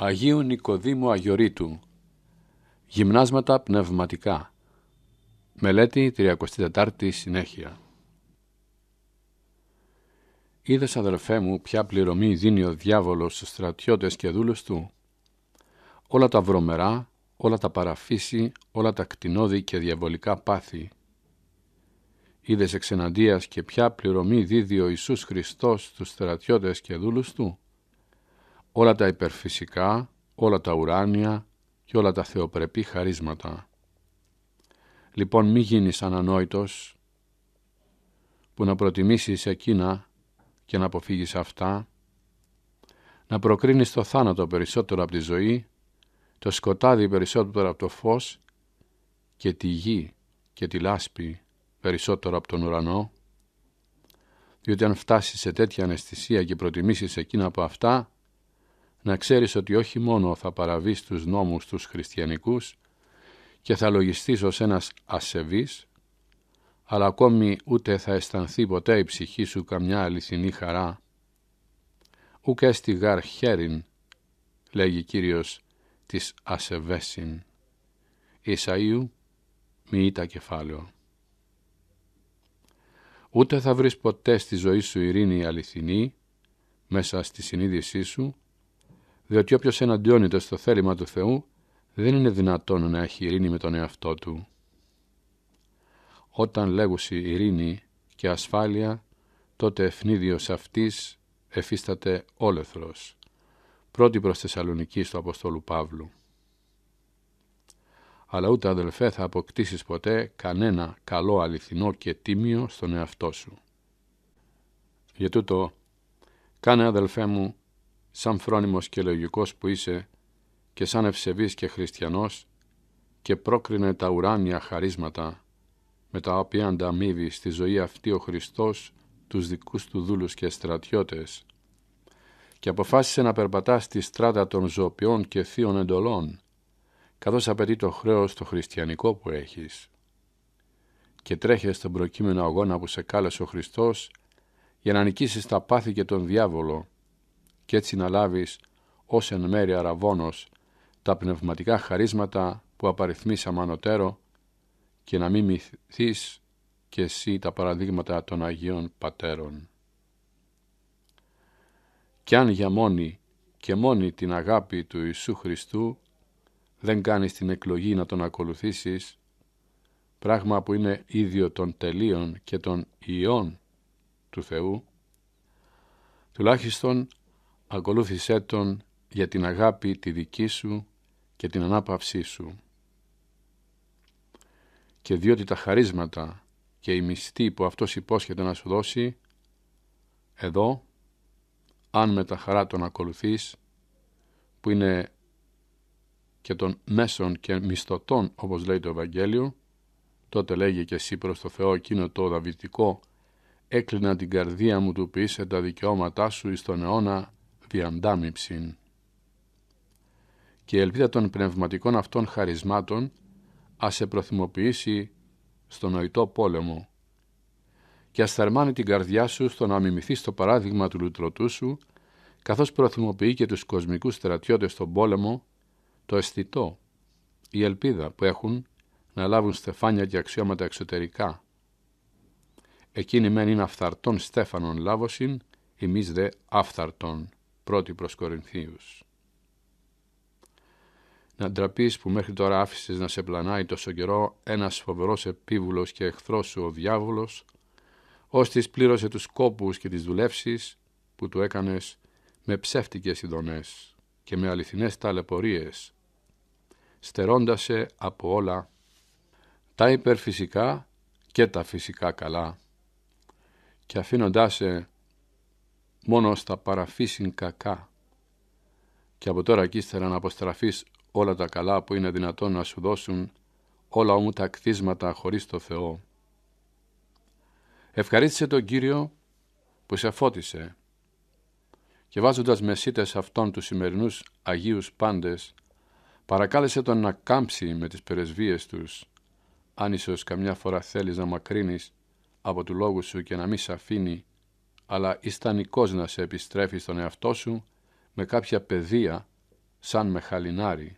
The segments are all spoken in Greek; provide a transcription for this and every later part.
Αγίου Νικοδήμου Αγιορείτου Γυμνάσματα πνευματικά Μελέτη 34η συνέχεια Είδες αδελφέ μου ποια πληρωμή δίνει ο διάβολος στους στρατιώτες και δούλους του Όλα τα βρωμερά, όλα τα παραφύση, όλα τα κτηνώδη και διαβολικά πάθη Είδες εξεναντίας και ποια πληρωμή δίδει ο Ιησούς Χριστός στους στρατιώτες και δούλους του όλα τα υπερφυσικά, όλα τα ουράνια και όλα τα θεοπρεπή χαρίσματα. Λοιπόν μη γίνεις ανανόητος που να προτιμήσεις εκείνα και να αποφύγεις αυτά, να προκρίνεις το θάνατο περισσότερο από τη ζωή, το σκοτάδι περισσότερο από το φως και τη γη και τη λάσπη περισσότερο από τον ουρανό, διότι αν φτάσεις σε τέτοια αναισθησία και προτιμήσεις εκείνα από αυτά, να ξέρεις ότι όχι μόνο θα παραβείς τους νόμους τους χριστιανικούς και θα λογιστείς ως ένας ασεβής, αλλά ακόμη ούτε θα αισθανθεί ποτέ η ψυχή σου καμιά αληθινή χαρά. Ουκ έστι γαρ χέριν, λέγει Κύριος, της ασεβέσιν. Ισαΐου, μη τα κεφάλαιο. Ούτε θα βρεις ποτέ στη ζωή σου ειρήνη αληθινή, μέσα στη συνείδησή σου, διότι όποιος εναντιώνεται στο θέλημα του Θεού δεν είναι δυνατόν να έχει ειρήνη με τον εαυτό του. Όταν λέγουσι ειρήνη και ασφάλεια, τότε ευνίδιος αυτής εφίσταται όλεθρος. Πρώτη προς Θεσσαλονική του Αποστόλου Παύλου. Αλλά ούτε αδελφέ θα αποκτήσεις ποτέ κανένα καλό αληθινό και τίμιο στον εαυτό σου. Για τούτο, κάνε αδελφέ μου σαν φρόνιμος και λογικός που είσαι και σαν ευσεβής και χριστιανός και πρόκρινε τα ουράνια χαρίσματα με τα οποία ανταμείβει στη ζωή αυτή ο Χριστός τους δικούς του δούλους και στρατιώτες και αποφάσισε να περπατά στη στράτα των ζωοποιών και θείων εντολών καθώς απαιτεί το χρέος το χριστιανικό που έχεις και τρέχε στον προκείμενο αγώνα που σε κάλεσε ο Χριστός για να νικήσεις τα πάθη και τον διάβολο και έτσι να λάβεις ως εν μέρη αραβώνος τα πνευματικά χαρίσματα που απαριθμίσαμε ανωτέρω και να μην μυθείς και εσύ τα παραδείγματα των Αγίων Πατέρων. Κι αν για μόνη και μόνη την αγάπη του Ιησού Χριστού δεν κάνεις την εκλογή να τον ακολουθήσεις, πράγμα που είναι ίδιο των τελείων και των ιών του Θεού, τουλάχιστον ακολούθησέ τον για την αγάπη τη δική σου και την ανάπαυσή σου. Και διότι τα χαρίσματα και η μισθή που αυτός υπόσχεται να σου δώσει, εδώ, αν με τα χαρά τον ακολουθείς, που είναι και των μέσων και μισθωτών, όπως λέει το Ευαγγέλιο, τότε λέγει και εσύ προς το Θεό εκείνο το δαβητικό, έκλεινα την καρδία μου του πείσε τα δικαιώματά σου εις τον αιώνα και η ελπίδα των πνευματικών αυτών χαρισμάτων ας σε προθυμοποιήσει στον νοητό πόλεμο και ας θερμάνει την καρδιά σου στο να μιμηθείς το παράδειγμα του λουτρωτού σου καθώς προθυμοποιεί και τους κοσμικούς στρατιώτες στον πόλεμο το αισθητό, η ελπίδα που έχουν να λάβουν στεφάνια και αξιώματα εξωτερικά. Εκείνη μεν είναι στέφανον λάβωσιν, εμείς δε αφθαρτών πρώτη προς Κορινθίους. Να ντραπείς που μέχρι τώρα άφησες να σε πλανάει τόσο καιρό ένας φοβερός επίβουλος και εχθρός σου ο διάβολος, ώστις πλήρωσε τους κόπους και τις δουλεύσεις που του έκανες με ψεύτικες ειδονές και με αληθινές ταλαιπωρίες, σε από όλα τα υπερφυσικά και τα φυσικά καλά και αφήνοντάς σε μόνο στα παραφύσιν κακά. Και από τώρα κι ύστερα να αποστραφείς όλα τα καλά που είναι δυνατόν να σου δώσουν, όλα όμου τα κτίσματα χωρίς το Θεό. Ευχαρίστησε τον Κύριο που σε φώτισε και βάζοντας μεσίτες αυτών τους σημερινούς Αγίους πάντες, παρακάλεσε τον να κάμψει με τις περεσβείες τους, αν ίσως καμιά φορά θέλεις να μακρύνεις από του λόγου σου και να μη σε αφήνει αλλά ιστανικός να σε επιστρέφει στον εαυτό σου με κάποια παιδεία σαν με χαλινάρι.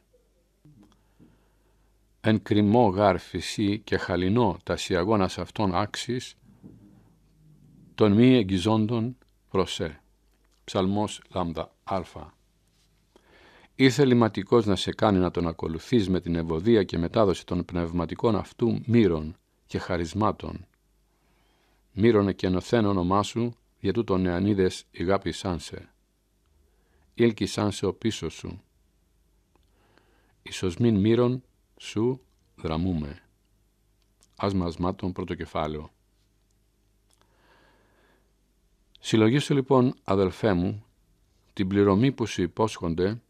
Εν κρυμό φυσι και χαλινό τα σιαγώνας αυτών άξις τον μη εγγυζόντων προσέ. Ψαλμός λάμδα α. Ήθελε ματικός να σε κάνει να τον ακολουθείς με την ευωδία και μετάδοση των πνευματικών αυτού μύρων και χαρισμάτων. Μύρωνε και ενωθέν όνομά σου δια τούτο νεανίδες ηγάπησάν σε. Ήλκησάν σε ο πίσω σου. Ισοσμήν μύρον σου δραμούμε. Ασμασμάτων πρώτο κεφάλαιο. Συλλογήσου λοιπόν, αδελφέ μου, την πληρωμή που σου υπόσχονται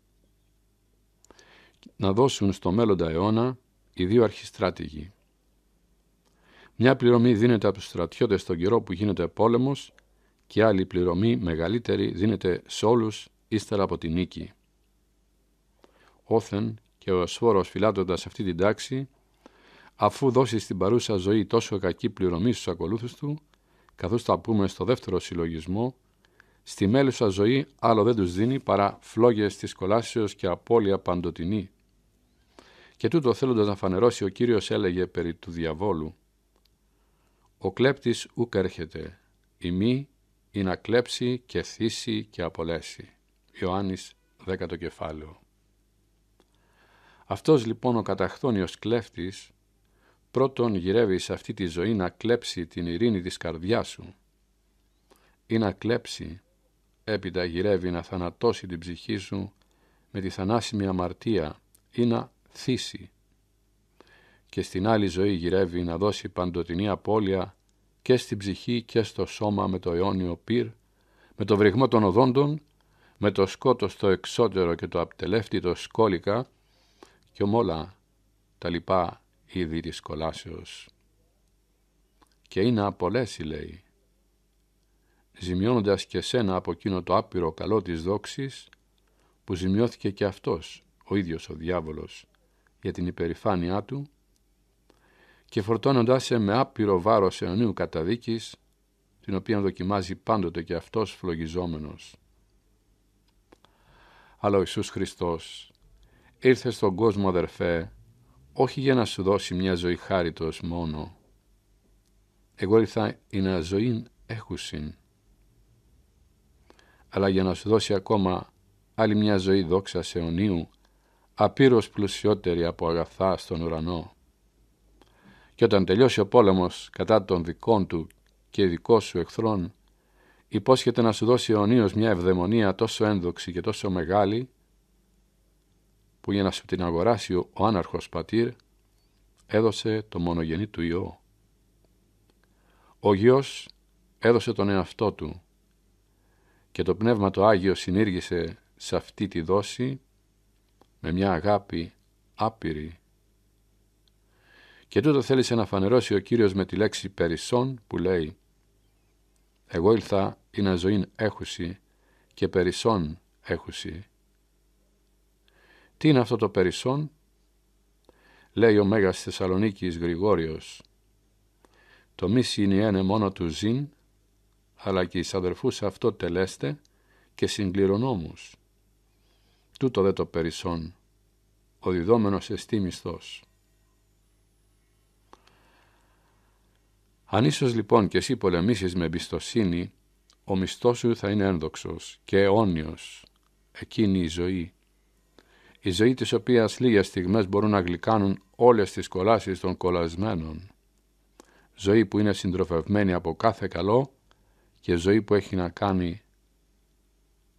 να δώσουν στο μέλλοντα αιώνα οι δύο αρχιστράτηγοι. Μια πληρωμή δίνεται από τους στρατιώτες στον καιρό που γίνεται πόλεμος και άλλη πληρωμή μεγαλύτερη δίνεται σε όλους ύστερα από τη νίκη. Όθεν και ο σφόρος φυλάτοντας αυτή την τάξη, αφού δώσει στην παρούσα ζωή τόσο κακή πληρωμή στους ακολούθους του, καθώς τα πούμε στο δεύτερο συλλογισμό, στη μέλουσα ζωή άλλο δεν τους δίνει παρά φλόγες της κολάσεως και απώλεια παντοτινή. Και τούτο θέλοντας να φανερώσει ο Κύριος έλεγε περί του διαβόλου «Ο κλέπτης ούκ έρχεται, η ή να κλέψει και θύσει και απολέσει. Ιωάννης δέκατο κεφάλαιο. Αυτός λοιπόν ο καταχθόνιος κλέφτης πρώτον γυρεύει σε αυτή τη ζωή να κλέψει την ειρήνη της καρδιάς σου ή να κλέψει, έπειτα γυρεύει να θανατώσει την ψυχή σου με τη θανάσιμη αμαρτία ή να θύσει και στην άλλη ζωή γυρεύει να δώσει παντοτινή απώλεια και στην ψυχή και στο σώμα με το αιώνιο πυρ, με το βρυγμό των οδόντων, με το σκότο στο εξώτερο και το απτελεύτητο σκόλικα και ομόλα τα λοιπά είδη της κολάσεως. Και είναι απολέσει, λέει, ζημιώνοντας και σένα από εκείνο το άπειρο καλό της δόξης, που ζημιώθηκε και αυτός, ο ίδιος ο διάβολος, για την υπερηφάνειά του και φορτώνοντάς σε με άπειρο βάρος αιωνίου καταδίκης, την οποία δοκιμάζει πάντοτε και αυτός φλογιζόμενος. Αλλά ο Ιησούς Χριστός ήρθε στον κόσμο αδερφέ, όχι για να σου δώσει μια ζωή χάριτος μόνο. Εγώ ήρθα είναι ζωήν έχουσιν, αλλά για να σου δώσει ακόμα άλλη μια ζωή δόξα αιωνίου, απείρως πλουσιότερη από αγαθά στον ουρανό. Και όταν τελειώσει ο πόλεμος κατά των δικών του και δικό σου εχθρών, υπόσχεται να σου δώσει αιωνίως μια ευδαιμονία τόσο ένδοξη και τόσο μεγάλη, που για να σου την αγοράσει ο άναρχος πατήρ, έδωσε το μονογενή του Υιό. Ο Υιός έδωσε τον εαυτό του και το Πνεύμα το Άγιο συνήργησε σε αυτή τη δόση με μια αγάπη άπειρη και τούτο θέλησε να φανερώσει ο Κύριος με τη λέξη «περισσόν» που λέει «Εγώ ήλθα ή να ζωήν έχουσι και περισσόν έχουσι». Τι είναι αυτό το περισσόν? Λέει ο Μέγας Θεσσαλονίκης Γρηγόριος «Το μη είναι μόνο του ζήν, αλλά και εις αδερφούς αυτό τελέστε και συγκληρονόμους». Τούτο δε το περισσόν, ο διδόμενος εστίμιστος. Αν ίσως λοιπόν και εσύ πολεμήσεις με εμπιστοσύνη, ο μισθός σου θα είναι ένδοξος και αιώνιος. Εκείνη η ζωή. Η ζωή της οποίας λίγες στιγμές μπορούν να γλυκάνουν όλες τις κολάσεις των κολλασμένων. Ζωή που είναι συντροφευμένη από κάθε καλό και ζωή που έχει να κάνει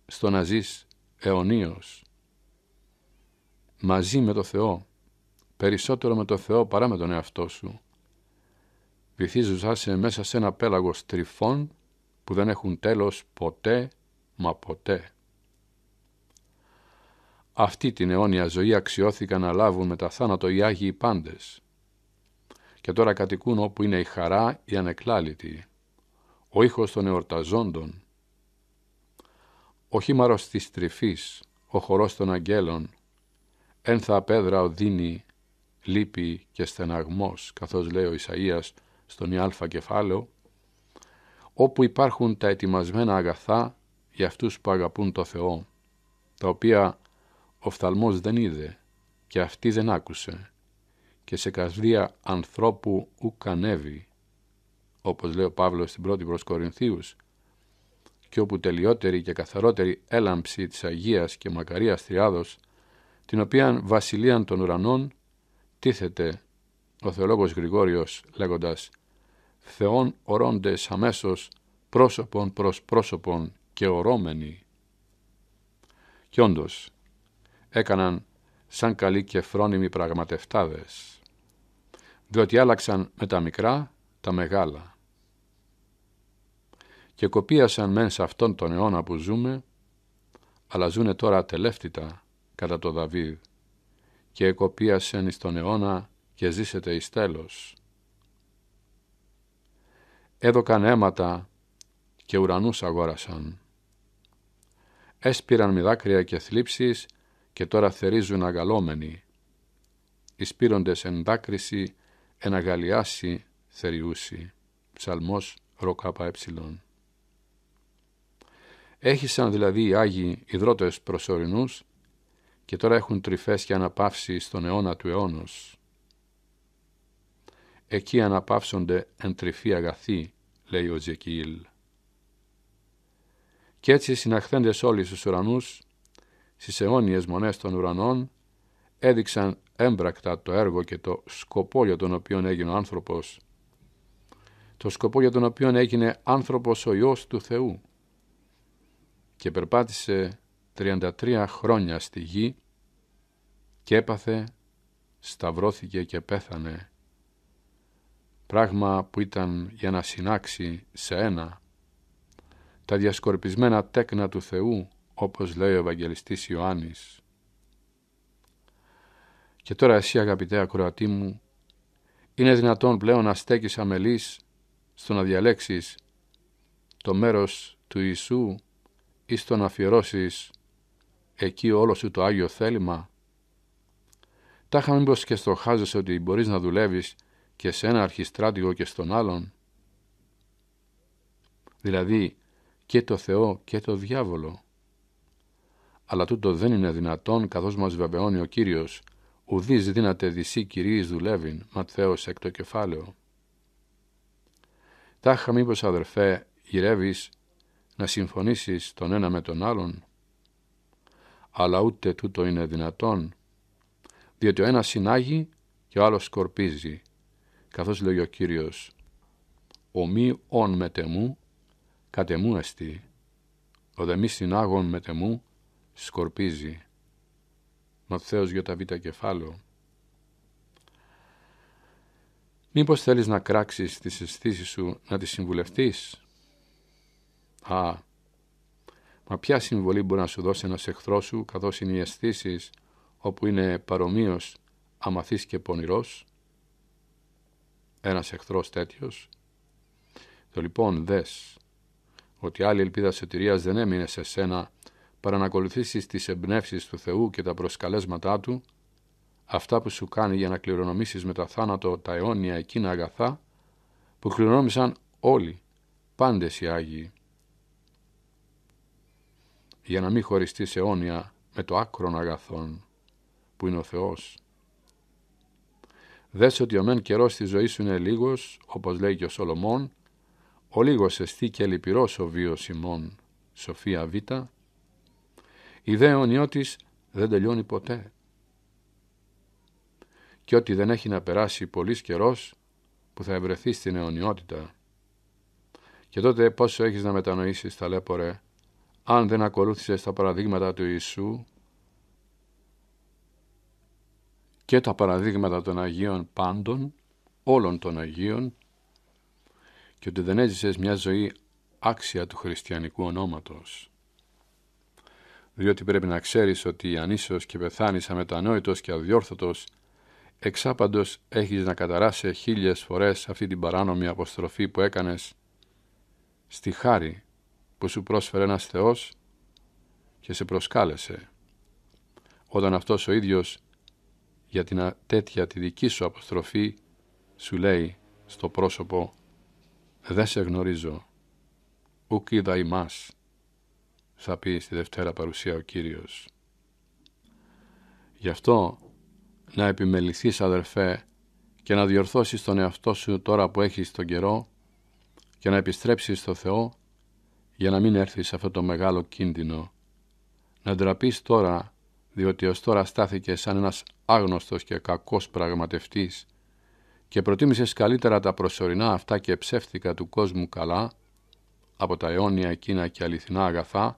στο να ζεις αιωνίως. Μαζί με το Θεό, περισσότερο με το Θεό παρά με τον εαυτό σου σε μέσα σε ένα πέλαγος τρυφών που δεν έχουν τέλος ποτέ μα ποτέ. Αυτή την αιώνια ζωή αξιώθηκαν να λάβουν με τα θάνατο οι Άγιοι πάντες και τώρα κατοικούν όπου είναι η χαρά η ανεκλάλητη, ο ήχος των εορταζόντων, ο χήμαρος της τρυφής, ο χορός των αγγέλων, ένθα πέδρα οδύνη, λύπη και στεναγμός, καθώς λέει ο Ισαΐας, στον Ιαλφα κεφάλαιο, όπου υπάρχουν τα ετοιμασμένα αγαθά για αυτούς που αγαπούν το Θεό, τα οποία ο φθαλμός δεν είδε και αυτή δεν άκουσε και σε καρδία ανθρώπου ουκ ανέβη, όπως λέει ο Παύλος στην πρώτη προς Κορινθίους, και όπου τελειότερη και καθαρότερη έλαμψη της Αγίας και Μακαρίας Τριάδος, την οποία βασιλείαν των ουρανών, τίθεται ο θεολόγος Γρηγόριος λέγοντας θεών ορώντες αμέσως πρόσωπον προς πρόσωπον και ορώμενοι. Κι όντως, έκαναν σαν καλοί και φρόνιμοι πραγματευτάδες, διότι άλλαξαν με τα μικρά τα μεγάλα. Και κοπίασαν μεν σε αυτόν τον αιώνα που ζούμε, αλλά ζούνε τώρα ατελεύτητα κατά το Δαβίδ, και εκοπίασεν εις τον αιώνα και ζήσετε εις τέλος έδωκαν αίματα και ουρανούς αγόρασαν. Έσπηραν με δάκρυα και θλίψεις και τώρα θερίζουν αγκαλόμενοι. Ισπύροντες εν δάκρυση, εν αγαλιάση θεριούσι. Ψαλμός ΡΚΕ. Έχισαν δηλαδή οι Άγιοι ιδρώτες προσωρινούς και τώρα έχουν τρυφές και αναπαύσεις στον αιώνα του αιώνος. Εκεί αναπαύσονται εν τρυφή αγαθή, λέει ο Τζεκιήλ. Κι έτσι συναχθέντες όλοι στους ουρανούς, στις αιώνιες μονές των ουρανών, έδειξαν έμπρακτα το έργο και το σκοπό για τον οποίο έγινε ο άνθρωπος. Το σκοπό για τον οποίο έγινε άνθρωπος ο Υιός του Θεού. Και περπάτησε 33 χρόνια στη γη και έπαθε, σταυρώθηκε και πέθανε πράγμα που ήταν για να συνάξει σε ένα. Τα διασκορπισμένα τέκνα του Θεού, όπως λέει ο Ευαγγελιστής Ιωάννης. Και τώρα εσύ αγαπητέ ακροατή μου, είναι δυνατόν πλέον να στέκεις αμελής στο να διαλέξεις το μέρος του Ιησού ή στο να αφιερώσεις εκεί όλο σου το Άγιο θέλημα. τάχα είχαμε μήπως και χάζεσαι ότι μπορείς να δουλεύεις και σε ένα αρχιστράτηγο και στον άλλον, δηλαδή και το Θεό και το διάβολο. Αλλά τούτο δεν είναι δυνατόν καθώς μας βεβαιώνει ο Κύριος, ουδείς δύνατε δυσί κυρίες δουλεύειν, Θεός εκ το κεφάλαιο. Τάχα μήπως αδερφέ γυρεύεις να συμφωνήσεις τον ένα με τον άλλον, αλλά ούτε τούτο είναι δυνατόν, διότι ο ένας συνάγει και ο άλλος σκορπίζει, καθώς λέγει ο Κύριος μη ον μετεμού, κατεμού εστί, ο δε μη συνάγων μετεμού, σκορπίζει». για τα βήτα κεφάλαιο. Μήπως θέλεις να κράξεις τις αισθήσεις σου να τις συμβουλευτείς. Α, μα ποια συμβολή μπορεί να σου δώσει ένας εχθρός σου καθώς είναι οι αισθήσεις όπου είναι παρομοίως αμαθής και πονηρός ένας εχθρός τέτοιος. Το λοιπόν δες ότι άλλη ελπίδα σωτηρίας δεν έμεινε σε σένα παρά να ακολουθήσεις τις εμπνεύσεις του Θεού και τα προσκαλέσματά Του, αυτά που σου κάνει για να κληρονομήσεις με τα θάνατο τα αιώνια εκείνα αγαθά, που κληρονόμησαν όλοι, πάντες οι Άγιοι. Για να μην χωριστείς αιώνια με το άκρον αγαθόν, που είναι ο Θεός, Δες ότι ο μεν καιρός της ζωής σου είναι λίγος, όπως λέει και ο Σολομών, ο λίγος εστί και λυπηρός ο βίος ημών, Σοφία Β. Η δε δεν τελειώνει ποτέ. Και ότι δεν έχει να περάσει πολύς καιρός που θα ευρεθεί στην αιωνιότητα. Και τότε πόσο έχεις να μετανοήσεις, λέπορε, αν δεν ακολούθησες τα παραδείγματα του Ιησού και τα παραδείγματα των Αγίων πάντων, όλων των Αγίων, και ότι δεν έζησες μια ζωή άξια του χριστιανικού ονόματος. Διότι πρέπει να ξέρεις ότι αν ίσως και πεθάνεις αμετανόητος και αδιόρθωτος, εξάπαντος έχεις να καταράσει χίλιες φορές αυτή την παράνομη αποστροφή που έκανες στη χάρη που σου πρόσφερε ένας Θεός και σε προσκάλεσε, όταν αυτός ο ίδιος για την τέτοια τη δική σου αποστροφή σου λέει στο πρόσωπο «Δεν σε γνωρίζω, ουκ είδα ημάς», θα πει στη Δευτέρα Παρουσία ο Κύριος. Γι' αυτό να επιμεληθείς αδερφέ και να διορθώσεις τον εαυτό σου τώρα που έχεις τον καιρό και να επιστρέψεις στο Θεό για να μην έρθεις σε αυτό το μεγάλο κίνδυνο. Να ντραπείς τώρα διότι ως τώρα στάθηκε σαν ένας άγνωστος και κακός πραγματευτής και προτίμησες καλύτερα τα προσωρινά αυτά και ψεύτικα του κόσμου καλά από τα αιώνια εκείνα και αληθινά αγαθά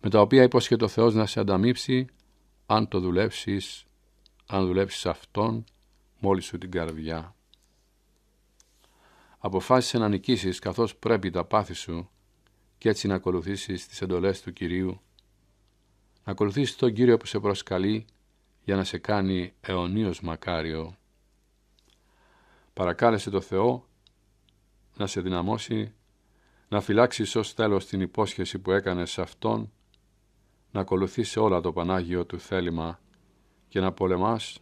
με τα οποία υπόσχεται ο Θεός να σε ανταμείψει αν το δουλέψεις, αν δουλέψεις Αυτόν μόλις σου την καρδιά. Αποφάσισε να νικήσεις καθώς πρέπει τα πάθη σου και έτσι να ακολουθήσεις τις εντολές του Κυρίου ακολουθήσει τον Κύριο που σε προσκαλεί για να σε κάνει αιωνίως μακάριο. Παρακάλεσε το Θεό να σε δυναμώσει, να φυλάξεις ως τέλος την υπόσχεση που έκανες σε Αυτόν, να ακολουθήσει όλα το Πανάγιο του θέλημα και να πολεμάς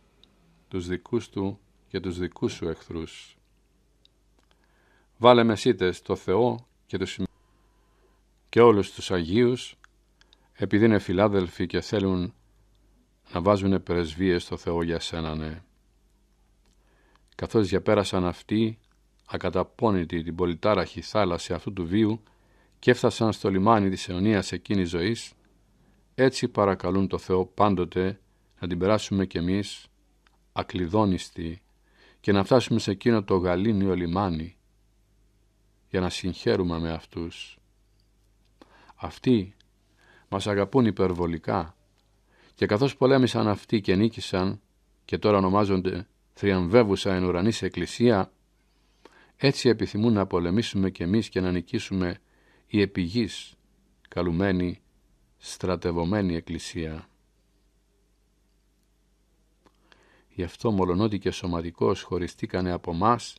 τους δικούς Του και τους δικούς σου εχθρούς. Βάλε μεσίτες το Θεό και, τους... και όλους τους Αγίους επειδή είναι φιλάδελφοι και θέλουν να βάζουν πρεσβείες στο Θεό για σένα, ναι. Καθώς διαπέρασαν αυτοί, ακαταπώνητοι την πολυτάραχη θάλασσα αυτού του βίου και έφτασαν στο λιμάνι της αιωνίας εκείνης ζωής, έτσι παρακαλούν το Θεό πάντοτε να την περάσουμε κι εμείς ακλειδόνιστοι και να φτάσουμε σε εκείνο το γαλήνιο λιμάνι για να συγχαίρουμε με αυτούς. Αυτοί μας αγαπούν υπερβολικά και καθώς πολέμησαν αυτοί και νίκησαν και τώρα ονομάζονται θριαμβεύουσα εν ουρανής εκκλησία, έτσι επιθυμούν να πολεμήσουμε κι εμείς και να νικήσουμε η επιγής καλουμένη στρατευωμένη εκκλησία. Γι' αυτό μολονότι και σωματικός χωριστήκανε από μας,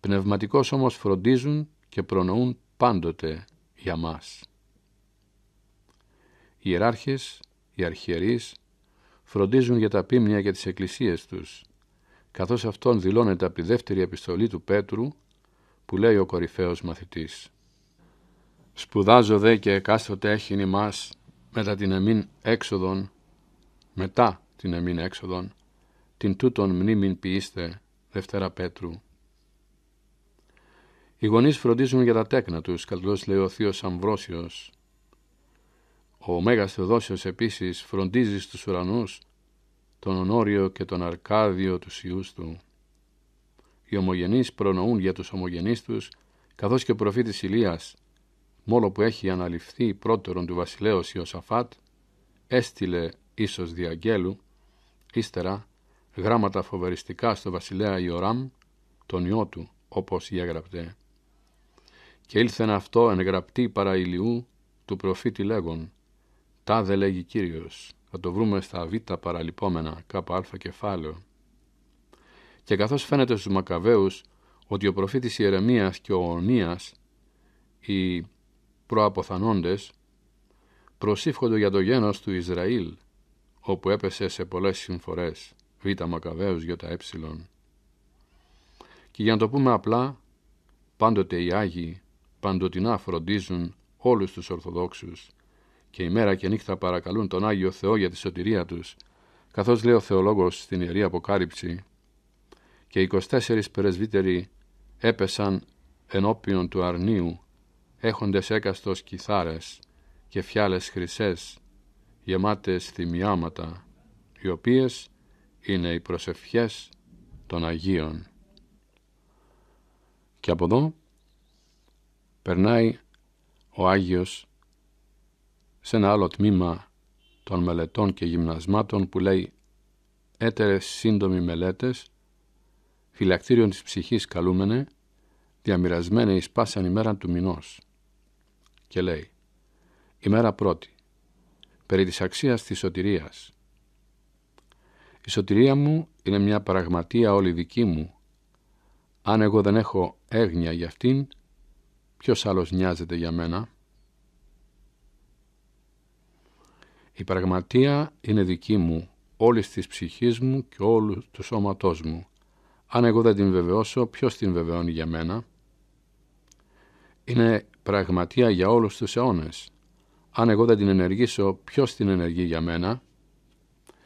πνευματικός όμως φροντίζουν και προνοούν πάντοτε για μας. Οι ιεράρχες, οι αρχιερείς φροντίζουν για τα πίμνια και τις εκκλησίες τους, καθώς αυτόν δηλώνεται από τη δεύτερη επιστολή του Πέτρου, που λέει ο κορυφαίος μαθητής. Σπουδάζω δε και εκάστοτε έχειν ημάς μετά την εμήν έξοδον, μετά την εμήν έξοδον, την τούτον μνήμην ποιήστε, Δευτέρα Πέτρου. Οι γονείς φροντίζουν για τα τέκνα τους, καλώς λέει ο Θείος Αμβρόσιος, ο Μέγας Θεοδόσιος επίσης φροντίζει στους ουρανούς τον Ονόριο και τον Αρκάδιο του Υιούς του. Οι ομογενείς προνοούν για τους ομογενείς τους, καθώς και ο προφήτης Ηλίας, μόλο που έχει αναλυφθεί πρώτερον του βασιλέως Ιωσαφάτ, έστειλε ίσως διαγγέλου, ύστερα γράμματα φοβεριστικά στο βασιλέα Ιωράμ, τον ιό του, όπως διαγραπτέ. Και ήλθεν αυτό εν γραπτή του προφήτη λέγον, Τάδε λέγει Κύριος, θα το βρούμε στα β παραλυπόμενα, κάπα κεφάλαιο. Και καθώς φαίνεται στους Μακαβαίους ότι ο προφήτης Ιερεμίας και ο Ονίας, οι προαποθανόντες, προσήφχονται για το γένος του Ισραήλ, όπου έπεσε σε πολλές συμφορές, β Μακαβαίους για τα ε. Και για να το πούμε απλά, πάντοτε οι Άγιοι παντοτινά φροντίζουν όλους τους Ορθοδόξους και ημέρα και νύχτα παρακαλούν τον Άγιο Θεό για τη σωτηρία τους, καθώς λέει ο θεολόγος στην Ιερή Αποκάλυψη, και 24 πρεσβύτεροι έπεσαν ενώπιον του αρνίου, έχοντες έκαστος κιθάρες και φιάλες χρυσές, γεμάτες θυμιάματα, οι οποίες είναι οι προσευχές των Αγίων. Και από εδώ περνάει ο Άγιος σε ένα άλλο τμήμα των μελετών και γυμνασμάτων που λέει «Έτερες σύντομοι μελέτες, φυλακτήριον της ψυχής καλούμενε, διαμοιρασμένε εις πάσαν ημέρα του μηνός». Και λέει «Ημέρα πρώτη, περί της αξίας της σωτηρίας». Η σωτηρία μου είναι μια πραγματεία όλη δική μου. Αν εγώ δεν έχω έγνοια για αυτήν, ποιος άλλος νοιάζεται για μένα. Η πραγματεία είναι δική μου, όλης της ψυχής μου και όλου του σώματός μου. Αν εγώ δεν την βεβαιώσω, ποιος την βεβαιώνει για μένα. Είναι πραγματεία για όλους τους αιώνες. Αν εγώ δεν την ενεργήσω, ποιος την ενεργεί για μένα.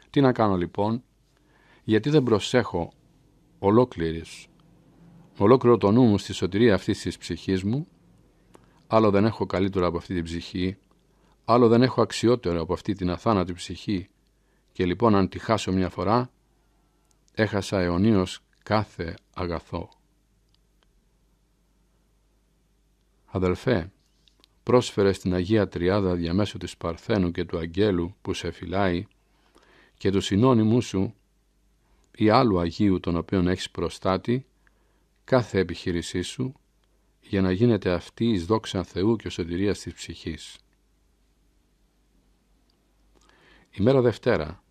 Τι να κάνω λοιπόν, γιατί δεν προσέχω ολόκληρης, ολόκληρο το νου μου στη σωτηρία αυτής της ψυχής μου, άλλο δεν έχω καλύτερο από αυτή την ψυχή Άλλο δεν έχω αξιότερο από αυτή την αθάνατη ψυχή και λοιπόν αν τη χάσω μια φορά, έχασα αιωνίως κάθε αγαθό. Αδελφέ, πρόσφερε στην Αγία Τριάδα διαμέσου της Παρθένου και του Αγγέλου που σε φυλάει και του συνώνυμού σου ή άλλου Αγίου τον οποίον έχεις προστάτη κάθε επιχείρησή σου για να γίνεται αυτή εις δόξα Θεού και σωτηρίας της ψυχής. μέρα Δευτέρα,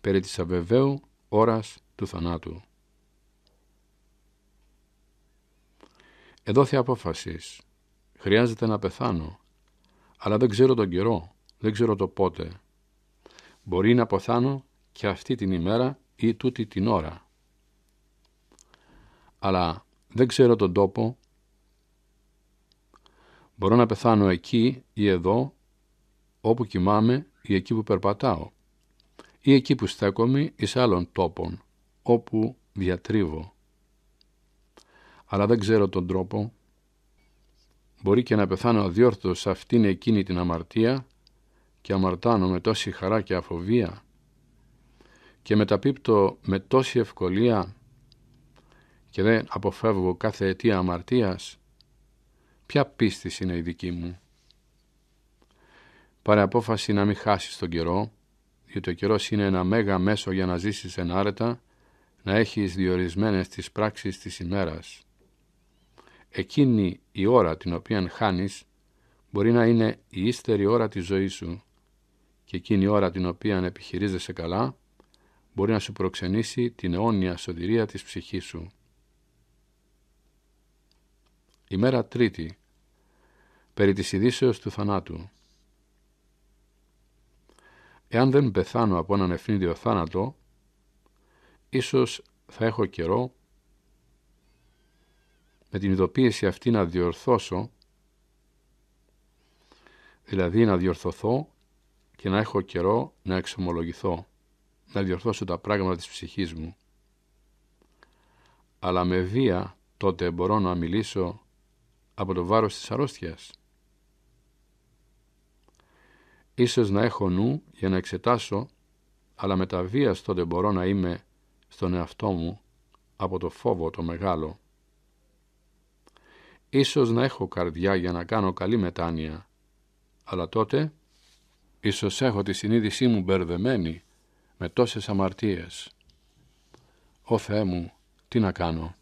περί της αβεβαίου ώρας του θανάτου. Εδώ θε απόφασης. Χρειάζεται να πεθάνω, αλλά δεν ξέρω τον καιρό, δεν ξέρω το πότε. Μπορεί να ποθάνω και αυτή την ημέρα ή τούτη την ώρα. Αλλά δεν ξέρω τον τόπο. Μπορώ να πεθάνω εκεί ή εδώ, όπου κοιμάμαι ή εκεί που περπατάω ή εκεί που στέκομαι σε άλλων τόπων, όπου διατρίβω. Αλλά δεν ξέρω τον τρόπο. Μπορεί και να πεθάνω αδιόρθως σε αυτήν εκείνη την αμαρτία και αμαρτάνω με τόση χαρά και αφοβία και μεταπίπτω με τόση ευκολία και δεν αποφεύγω κάθε αιτία αμαρτίας. Ποια πίστη είναι η δική μου. Πάρε απόφαση να μην χάσεις τον καιρό, διότι ο καιρός είναι ένα μέγα μέσο για να ζήσεις ενάρετα, να έχεις διορισμένες τις πράξεις της ημέρας. Εκείνη η ώρα την οποία χάνεις μπορεί να είναι η ύστερη ώρα της ζωής σου και εκείνη η ώρα την οποία επιχειρίζεσαι καλά μπορεί να σου προξενήσει την αιώνια σωτηρία της ψυχής σου. Ημέρα τρίτη. Περί της του θανάτου. Εάν δεν πεθάνω από έναν ευθύντιο θάνατο, ίσως θα έχω καιρό με την ειδοποίηση αυτή να διορθώσω, δηλαδή να διορθωθώ και να έχω καιρό να εξομολογηθώ, να διορθώσω τα πράγματα της ψυχής μου. Αλλά με βία τότε μπορώ να μιλήσω από το βάρος της αρρώστιας. Ίσως να έχω νου για να εξετάσω, αλλά με τα βίας μπορώ να είμαι στον εαυτό μου από το φόβο το μεγάλο. Ίσως να έχω καρδιά για να κάνω καλή μετάνοια, αλλά τότε ίσως έχω τη συνείδησή μου μπερδεμένη με τόσες αμαρτίες. Ω Θεέ μου, τι να κάνω.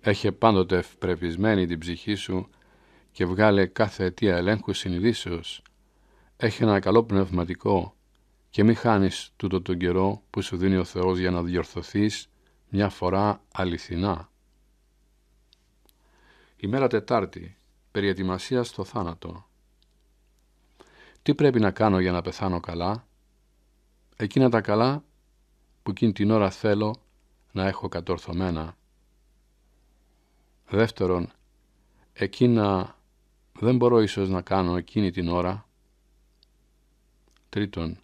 Έχε πάντοτε ευπρεπισμένη την ψυχή σου και βγάλε κάθε αιτία ελέγχου συνειδήσεως έχει ένα καλό πνευματικό και μη χάνεις τούτο τον καιρό που σου δίνει ο Θεός για να διορθωθείς μια φορά αληθινά. μέρα Τετάρτη, περιετοιμασία στο θάνατο. Τι πρέπει να κάνω για να πεθάνω καλά? Εκείνα τα καλά που εκείνη την ώρα θέλω να έχω κατορθωμένα. Δεύτερον, εκείνα δεν μπορώ ίσως να κάνω εκείνη την ώρα Τρίτον,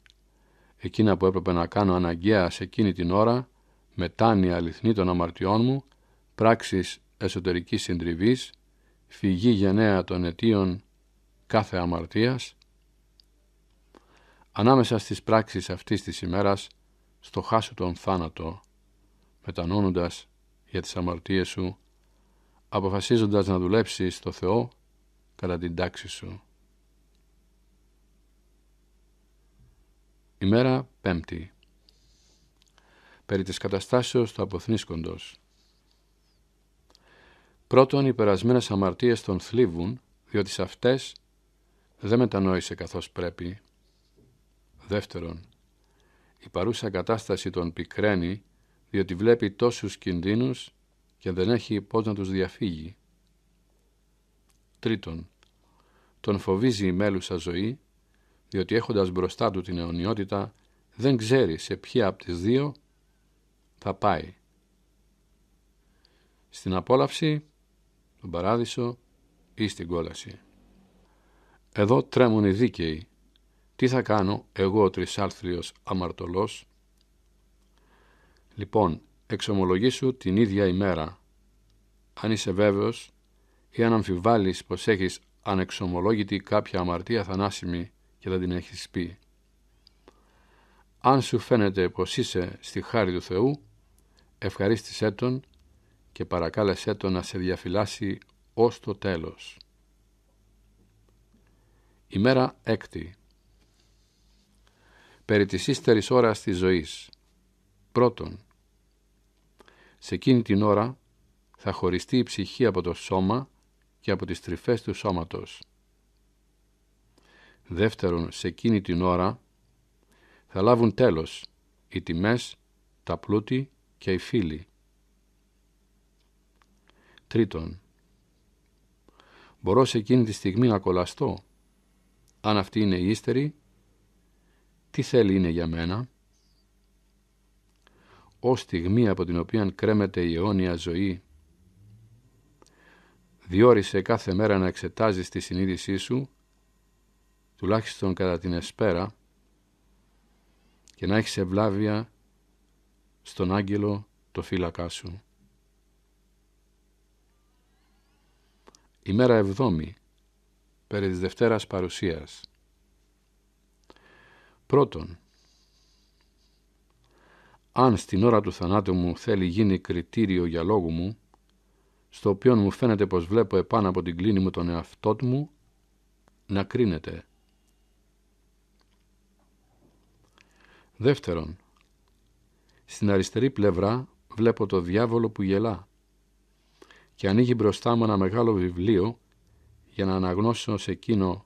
εκείνα που έπρεπε να κάνω αναγκαία σε εκείνη την ώρα, μετάνοια αληθινή των αμαρτιών μου, πράξεις εσωτερικής συντριβής, φυγή γενναία των αιτίων κάθε αμαρτίας. Ανάμεσα στις πράξεις αυτής της ημέρας, στο χάσου τον θάνατο, μετανώνοντας για τις αμαρτίες σου, αποφασίζοντας να δουλέψεις στο Θεό κατά την τάξη σου. Ημέρα πέμπτη. Περί της καταστάσεως του αποθνίσκοντος. Πρώτον, οι περασμένες αμαρτίες τον θλίβουν, διότι σε αυτές δεν μετανόησε καθώς πρέπει. Δεύτερον, η παρούσα κατάσταση τον πικραίνει, διότι βλέπει τόσους κινδύνους και δεν έχει πώς να τους διαφύγει. Τρίτον, τον φοβίζει η μέλουσα ζωή, διότι έχοντας μπροστά του την αιωνιότητα δεν ξέρει σε ποια από τις δύο θα πάει. Στην απόλαυση, τον παράδεισο ή στην κόλαση. Εδώ τρέμουν οι δίκαιοι. Τι θα κάνω εγώ ο τρισάλθριος αμαρτωλός. Λοιπόν, εξομολογήσου την ίδια ημέρα. Αν είσαι βέβαιος ή αν αμφιβάλλεις πως έχεις ανεξομολόγητη κάποια αμαρτία θανάσιμη και δεν την έχεις πει. Αν σου φαίνεται πως είσαι στη χάρη του Θεού, ευχαρίστησέ Τον και παρακάλεσέ Τον να σε διαφυλάσει ως το τέλος. Ημέρα έκτη Περί της ύστερης ώρας της ζωής Πρώτον Σε εκείνη την ώρα θα χωριστεί η ψυχή από το σώμα και από τις τρυφές του σώματος Δεύτερον, σε εκείνη την ώρα θα λάβουν τέλος οι τιμές, τα πλούτη και οι φίλοι. Τρίτον, μπορώ σε εκείνη τη στιγμή να κολλαστώ. Αν αυτή είναι η ύστερη, τι θέλει είναι για μένα. Ω στιγμή από την οποία κρέμεται η αιώνια ζωή, διόρισε κάθε μέρα να εξετάζεις τη συνείδησή σου τουλάχιστον κατά την εσπέρα και να έχεις ευλάβεια στον άγγελο το φύλακά σου. Ημέρα εβδόμη, περί της Δευτέρας Παρουσίας. Πρώτον, αν στην ώρα του θανάτου μου θέλει γίνει κριτήριο για λόγου μου, στο οποίο μου φαίνεται πως βλέπω επάνω από την κλίνη μου τον εαυτό μου, να κρίνεται Δεύτερον, στην αριστερή πλευρά βλέπω το διάβολο που γελά και ανοίγει μπροστά μου ένα μεγάλο βιβλίο για να αναγνώσω σε εκείνο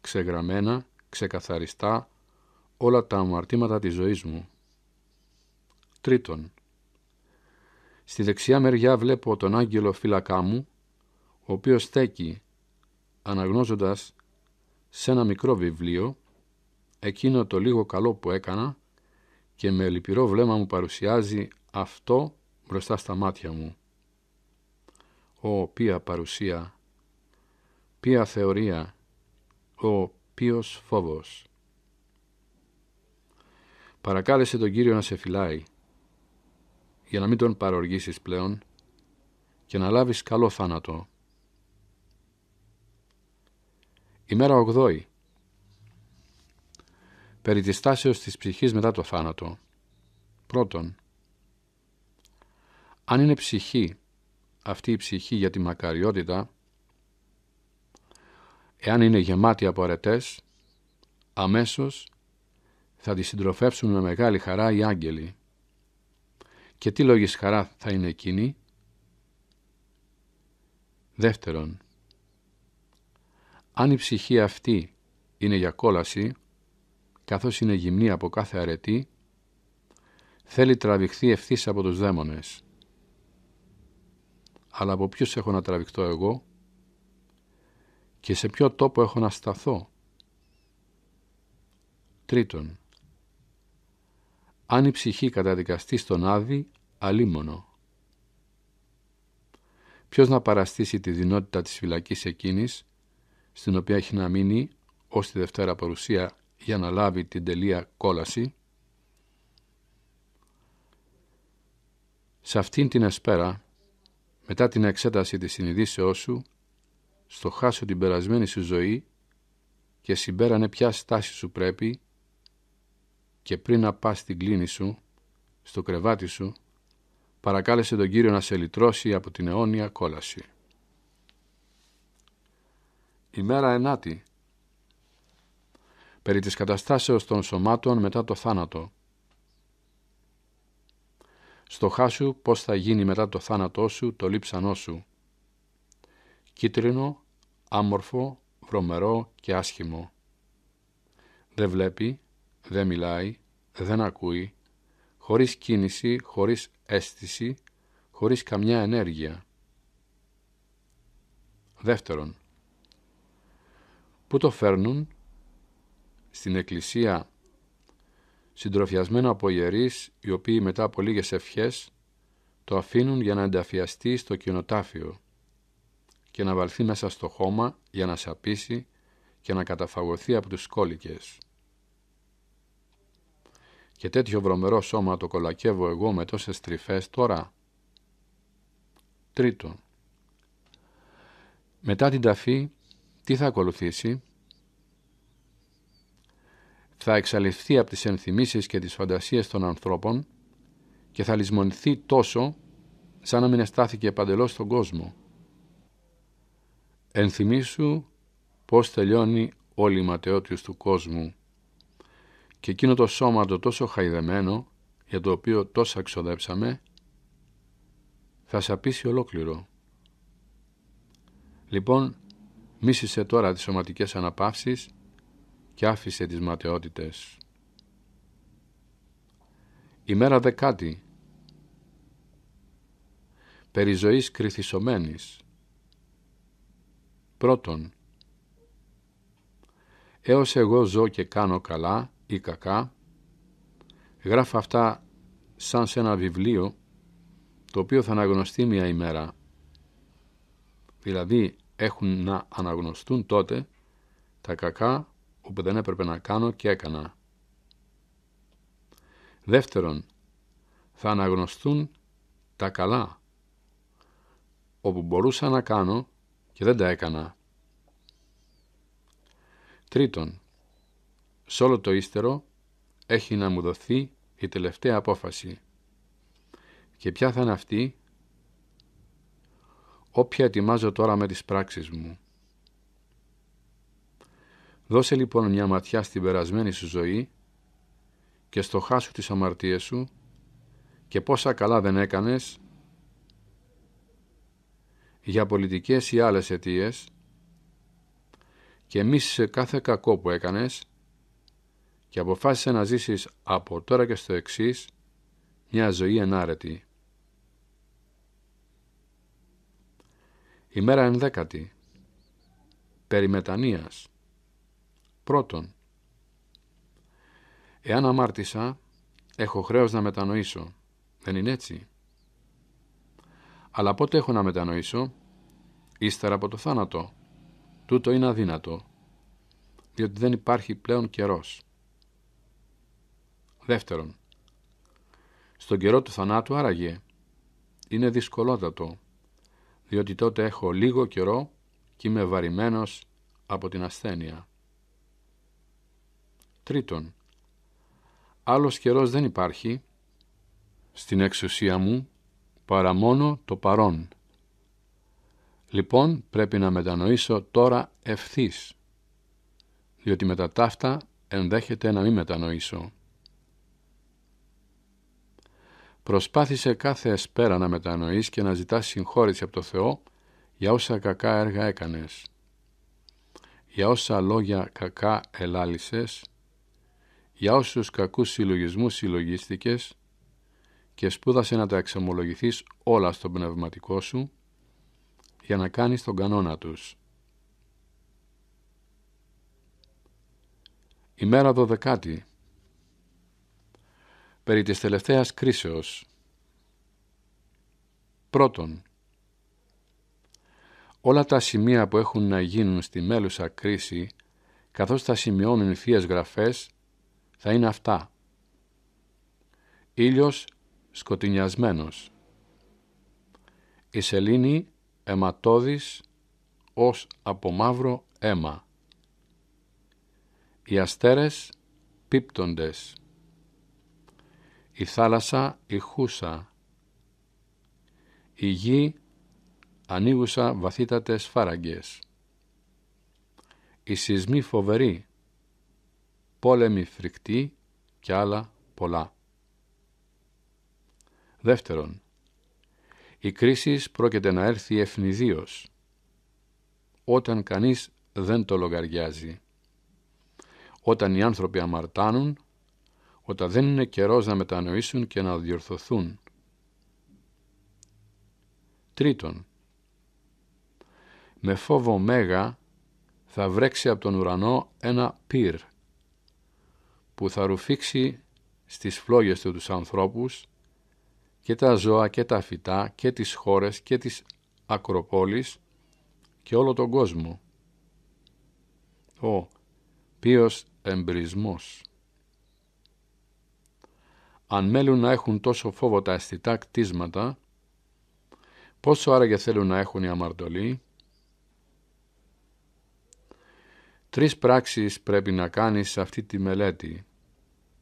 ξεγραμμένα, ξεκαθαριστά όλα τα αμαρτήματα της ζωής μου. Τρίτον, στη δεξιά μεριά βλέπω τον άγγελο φύλακά μου, ο οποίος στέκει αναγνώζοντας σε ένα μικρό βιβλίο εκείνο το λίγο καλό που έκανα και με λυπηρό βλέμμα μου παρουσιάζει αυτό μπροστά στα μάτια μου. Ω ποια παρουσία, ποια θεωρία, ο ποιος φόβος. Παρακάλεσε τον Κύριο να σε φυλάει, για να μην τον παροργήσεις πλέον και να λάβεις καλό θάνατο. Ημέρα 8 περί της τάσεως της ψυχής μετά το θάνατο. Πρώτον, αν είναι ψυχή αυτή η ψυχή για τη μακαριότητα, εάν είναι γεμάτη από αρετές, αμέσως θα τη συντροφεύσουν με μεγάλη χαρά οι άγγελοι. Και τι λόγης χαρά θα είναι εκείνη. Δεύτερον, αν η ψυχή αυτή είναι για κόλαση, καθώς είναι γυμνή από κάθε αρετή, θέλει τραβηχθεί ευθύς από τους δαίμονες. Αλλά από ποιους έχω να τραβηχτώ εγώ και σε ποιο τόπο έχω να σταθώ. Τρίτον, αν η ψυχή καταδικαστεί στον άδη, αλίμονο. Ποιος να παραστήσει τη δυνότητα της φυλακής εκείνης, στην οποία έχει να μείνει ως τη Δευτέρα παρουσία για να λάβει την τελεία κόλαση. Σε αυτήν την εσπέρα μετά την εξέταση της συνειδήσεώς σου, στο χάσω την περασμένη σου ζωή και συμπέρανε ποια στάση σου πρέπει και πριν να πας στην κλίνη σου, στο κρεβάτι σου, παρακάλεσε τον Κύριο να σε λυτρώσει από την αιώνια κόλαση. Η μέρα ενάτη περί της καταστάσεως των σωμάτων μετά το θάνατο. Στο σου πώς θα γίνει μετά το θάνατό σου το λείψανό σου. Κίτρινο, άμορφο, βρωμερό και άσχημο. Δεν βλέπει, δεν μιλάει, δεν ακούει, χωρίς κίνηση, χωρίς αίσθηση, χωρίς καμιά ενέργεια. Δεύτερον, που το φέρνουν στην εκκλησία συντροφιασμένο από ιερείς οι οποίοι μετά από λίγες ευχές το αφήνουν για να ενταφιαστεί στο κοινοτάφιο και να βαλθεί μέσα στο χώμα για να σαπίσει και να καταφαγωθεί από τους κόλικες. Και τέτοιο βρωμερό σώμα το κολακεύω εγώ με τόσες τρυφές τώρα. Τρίτο. μετά την ταφή τι θα ακολουθήσει θα εξαλειφθεί από τις ενθυμίσεις και τις φαντασίες των ανθρώπων και θα λησμονηθεί τόσο σαν να μην αισθάθηκε παντελώς στον κόσμο. Ενθυμίσου πώς τελειώνει όλη η ματαιότητα του κόσμου και εκείνο το σώμα το τόσο χαϊδεμένο για το οποίο τόσα ξοδέψαμε θα σαπίσει ολόκληρο. Λοιπόν, μίσησε τώρα τις σωματικές αναπαύσεις και άφησε τις ματαιότητες. Ημέρα δεκάτη Περί ζωής κρυθισωμένης Πρώτον Έως εγώ ζω και κάνω καλά ή κακά Γράφω αυτά σαν σε ένα βιβλίο το οποίο θα αναγνωστεί μια ημέρα. Δηλαδή έχουν να αναγνωστούν τότε τα κακά όπου δεν έπρεπε να κάνω και έκανα. Δεύτερον, θα αναγνωστούν τα καλά, όπου μπορούσα να κάνω και δεν τα έκανα. Τρίτον, σε όλο το ύστερο έχει να μου δοθεί η τελευταία απόφαση. Και ποια θα είναι αυτή, όποια ετοιμάζω τώρα με τις πράξεις μου. Δώσε λοιπόν μια ματιά στην περασμένη σου ζωή και στο χάσου τις αμαρτίας σου και πόσα καλά δεν έκανες για πολιτικές ή άλλες αιτίες και μίσησε κάθε κακό που έκανες και αποφάσισε να ζήσεις από τώρα και στο εξής μια ζωή ενάρετη. Ημέρα ενδέκατη. Περιμετανίας. Πρώτον, εάν αμάρτησα, έχω χρέος να μετανοήσω. Δεν είναι έτσι. Αλλά πότε έχω να μετανοήσω, ύστερα από το θάνατο. Τούτο είναι αδύνατο, διότι δεν υπάρχει πλέον καιρός. Δεύτερον, στον καιρό του θανάτου άραγε είναι δυσκολότατο, διότι τότε έχω λίγο καιρό και είμαι βαρημένος από την ασθένεια. Τρίτον, άλλος καιρός δεν υπάρχει στην εξουσία μου παρά μόνο το παρόν. Λοιπόν πρέπει να μετανοήσω τώρα ευθύς, διότι μετά ταύτα ενδέχεται να μην μετανοήσω. Προσπάθησε κάθε εσπέρα να μετανοείς και να ζητάς συγχώρηση από το Θεό για όσα κακά έργα έκανες, για όσα λόγια κακά ελάλησες για όσους κακούς συλλογισμούς συλλογίστηκες και σπούδασε να τα εξομολογηθείς όλα στο πνευματικό σου για να κάνεις τον κανόνα τους. Ημέρα δωδεκάτη Περί της τελευταίας κρίσεως Πρώτον Όλα τα σημεία που έχουν να γίνουν στη μέλουσα κρίση καθώς τα σημειώνουν οι θείες γραφές θα είναι αυτά. Ήλιος σκοτεινιασμένος. Η σελήνη αιματώδης ως από μαύρο αίμα. Οι αστέρες πίπτοντες. Η θάλασσα ηχούσα. Η γη ανοίγουσα βαθύτατες φάραγγες. Οι σεισμοί φοβεροί πόλεμοι φρικτοί και άλλα πολλά. Δεύτερον, η κρίση πρόκειται να έρθει ευνηδίως, όταν κανείς δεν το λογαριάζει. Όταν οι άνθρωποι αμαρτάνουν, όταν δεν είναι καιρός να μετανοήσουν και να διορθωθούν. Τρίτον, με φόβο μέγα θα βρέξει από τον ουρανό ένα πυρ που θα ρουφήξει στις φλόγες του τους ανθρώπους και τα ζώα και τα φυτά και τις χώρες και τις ακροπόλεις και όλο τον κόσμο. Ο ποιος εμπρισμός. Αν μέλουν να έχουν τόσο φόβο τα αισθητά κτίσματα, πόσο άραγε θέλουν να έχουν οι αμαρτωλοί. Τρεις πράξεις πρέπει να κάνεις σε αυτή τη μελέτη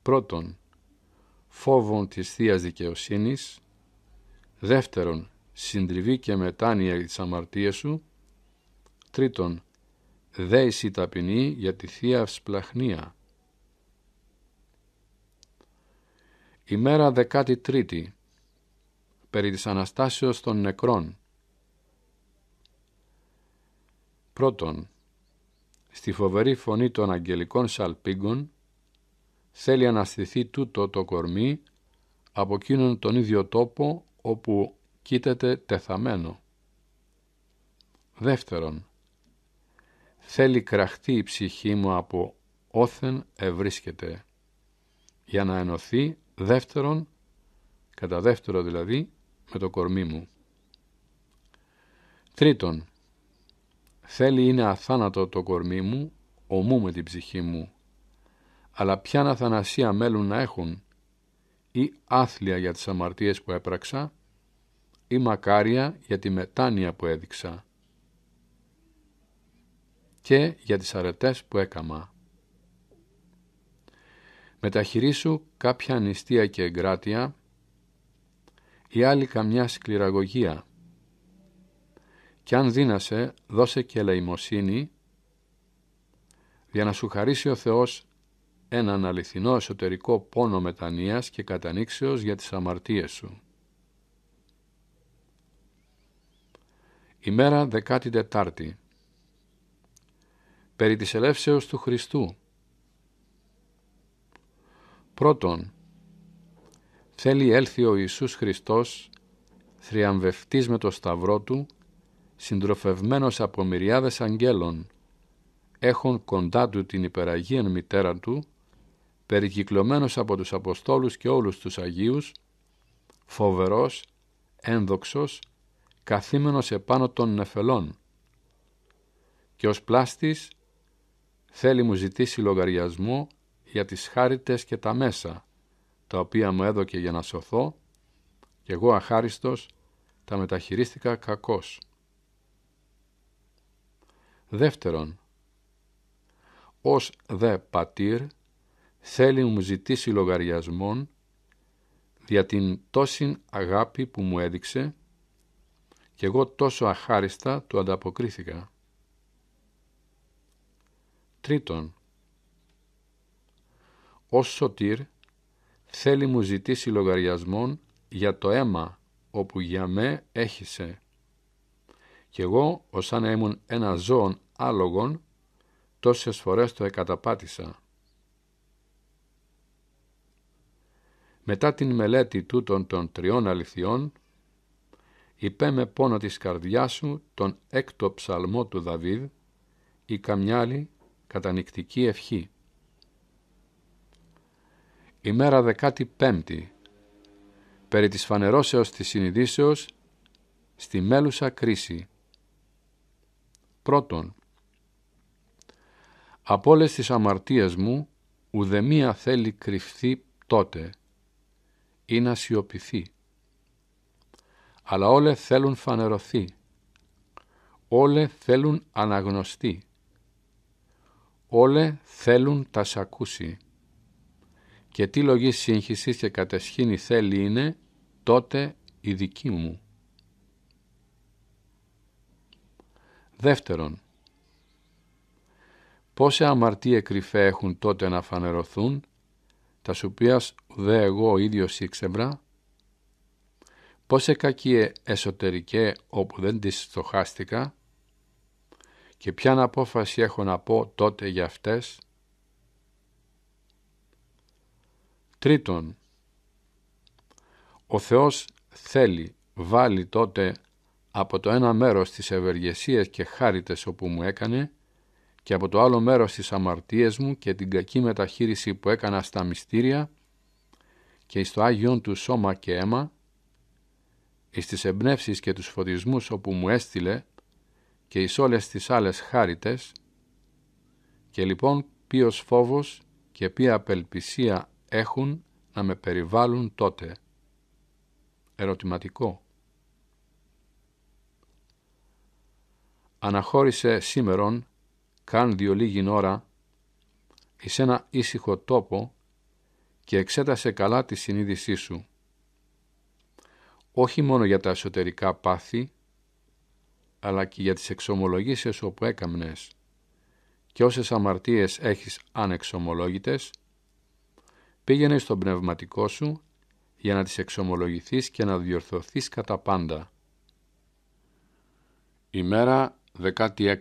πρώτον φόβων της θείας Δικαιοσύνης, δεύτερον συντριβή και μετάνοια για τις αμαρτίες σου, τρίτον δέηση ταπεινή για τη θεία αυσπλαχνία. Ημέρα 13η περί της Αναστάσεως των νεκρών. Πρώτον, στη φοβερή φωνή των αγγελικών σαλπίγκων, θέλει αναστηθεί τούτο το κορμί από εκείνον τον ίδιο τόπο όπου κοίταται τεθαμένο. Δεύτερον, θέλει κραχτεί η ψυχή μου από όθεν ευρίσκεται, για να ενωθεί δεύτερον, κατά δεύτερο δηλαδή, με το κορμί μου. Τρίτον, θέλει είναι αθάνατο το κορμί μου, ομού με την ψυχή μου, αλλά ποια αθανασία μέλουν να έχουν, ή άθλια για τις αμαρτίες που έπραξα, ή μακάρια για τη μετάνοια που έδειξα και για τις αρετές που έκαμα. Μεταχειρίσου κάποια νηστεία και εγκράτεια ή άλλη καμιά σκληραγωγία. και αν δίνασε δώσε και ελεημοσύνη, για να σου χαρίσει ο Θεός έναν αληθινό εσωτερικό πόνο μετανοίας και κατανήξεως για τις αμαρτίες σου. Ημέρα 14 Περί της ελεύσεως του Χριστού Πρώτον, θέλει έλθει ο Ιησούς Χριστός, θριαμβευτής με το σταυρό Του, συντροφευμένος από μυριάδες αγγέλων, έχων κοντά Του την υπεραγίαν μητέρα Του περικυκλωμένος από τους Αποστόλους και όλους τους Αγίους, φοβερός, ένδοξος, καθήμενος επάνω των νεφελών. Και ως πλάστης θέλει μου ζητήσει λογαριασμό για τις χάριτες και τα μέσα, τα οποία μου έδωκε για να σωθώ, και εγώ αχάριστος τα μεταχειρίστηκα κακός. Δεύτερον, ως δε πατήρ θέλει μου ζητήσει λογαριασμόν δια την τόση αγάπη που μου έδειξε και εγώ τόσο αχάριστα του ανταποκρίθηκα. Τρίτον, ο σωτήρ θέλει μου ζητήσει λογαριασμόν για το αίμα όπου για μέ έχισε. Κι εγώ, ως αν ήμουν ένα ζώο άλογον, τόσες φορές το εκαταπάτησα. Μετά την μελέτη τούτων των τριών αληθιών, είπε με πόνο της καρδιάς σου τον έκτο ψαλμό του Δαβίδ ή καμιά άλλη άλλη ευχή. Ημέρα δεκάτη πέμπτη, περί της φανερώσεως της συνειδήσεως, στη μέλουσα κρίση. Πρώτον, από όλες τις αμαρτίες μου ουδεμία θέλει κρυφθεί τότε, ή να σιωπηθεί. Αλλά όλε θέλουν φανερωθεί. Όλε θέλουν αναγνωστεί. Όλε θέλουν τα σ' ακούσει. Και τι λογή σύγχυσης και κατεσχήνη θέλει είναι τότε η δική μου. Δεύτερον, πόσα αμαρτία κρυφές έχουν τότε να φανερωθούν τα οποία δε εγώ ο ίδιος ήξεμπρα, πόσε κακίε εσωτερικέ όπου δεν τις στοχάστηκα και ποιαν απόφαση έχω να πω τότε για αυτές. Τρίτον, ο Θεός θέλει βάλει τότε από το ένα μέρος της ευεργεσίας και χάριτες όπου μου έκανε και από το άλλο μέρος τις αμαρτίες μου και την κακή μεταχείριση που έκανα στα μυστήρια και στο το του σώμα και αίμα, εις τις εμπνεύσεις και τους φωτισμούς όπου μου έστειλε και εις όλες τις άλλες χάριτες και λοιπόν ποιος φόβος και ποια απελπισία έχουν να με περιβάλλουν τότε. Ερωτηματικό. Αναχώρησε σήμερον δυο λίγη ώρα εις ένα ήσυχο τόπο και εξέτασε καλά τη συνείδησή σου. Όχι μόνο για τα εσωτερικά πάθη, αλλά και για τις εξομολογήσεις όπου έκαμνες και όσες αμαρτίες έχεις ανεξομολόγητες, πήγαινε στον πνευματικό σου για να τις εξομολογηθείς και να διορθωθείς κατά πάντα. Ημέρα 16